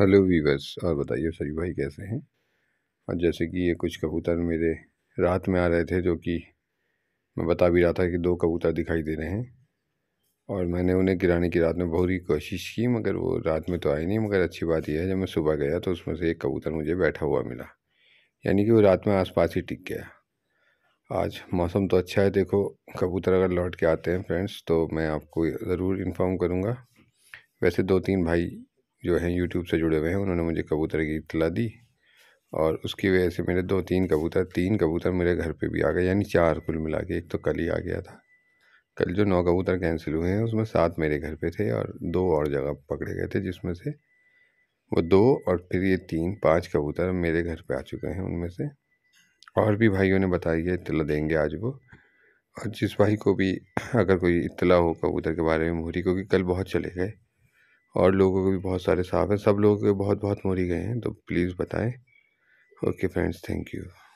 hello viewers और बताइए सही भाई कैसे हैं और जैसे कि ये कुछ कबूतर मेरे रात में आ रहे थे जो कि मैं बता भी रहा था कि दो कबूतर दिखाई दे रहे हैं और मैंने उन्हें गिराने की रात में बहुत ही कोशिश की मगर वो रात में तो आए नहीं मगर अच्छी बात यह है जब मैं सुबह गया तो उसमें से एक कबूतर मुझे बैठा हुआ मिला यानी कि वो रात में आस ही टिक गया आज मौसम तो अच्छा है देखो कबूतर अगर लौट के आते हैं फ्रेंड्स तो मैं आपको ज़रूर इन्फॉर्म करूँगा वैसे दो तीन भाई जो हैं यूट्यूब से जुड़े हुए हैं उन्होंने मुझे कबूतर की इतला दी और उसकी वजह से मेरे दो तीन कबूतर तीन कबूतर मेरे घर पे भी आ गए यानी चार कुल मिला के एक तो कल ही आ गया था कल जो नौ कबूतर कैंसिल हुए हैं उसमें सात मेरे घर पे थे और दो और जगह पकड़े गए थे जिसमें से वो दो और फिर ये तीन पाँच कबूतर मेरे घर पे आ चुके हैं उनमें से और भी भाइयों ने बताई है इतला देंगे आज वो और जिस भाई को भी अगर कोई इतला हो कबूतर के बारे में मोहरी क्योंकि कल बहुत चले गए और लोगों के भी बहुत सारे साफ हैं सब लोगों के बहुत बहुत मोरी गए हैं तो प्लीज़ बताएं ओके फ्रेंड्स थैंक यू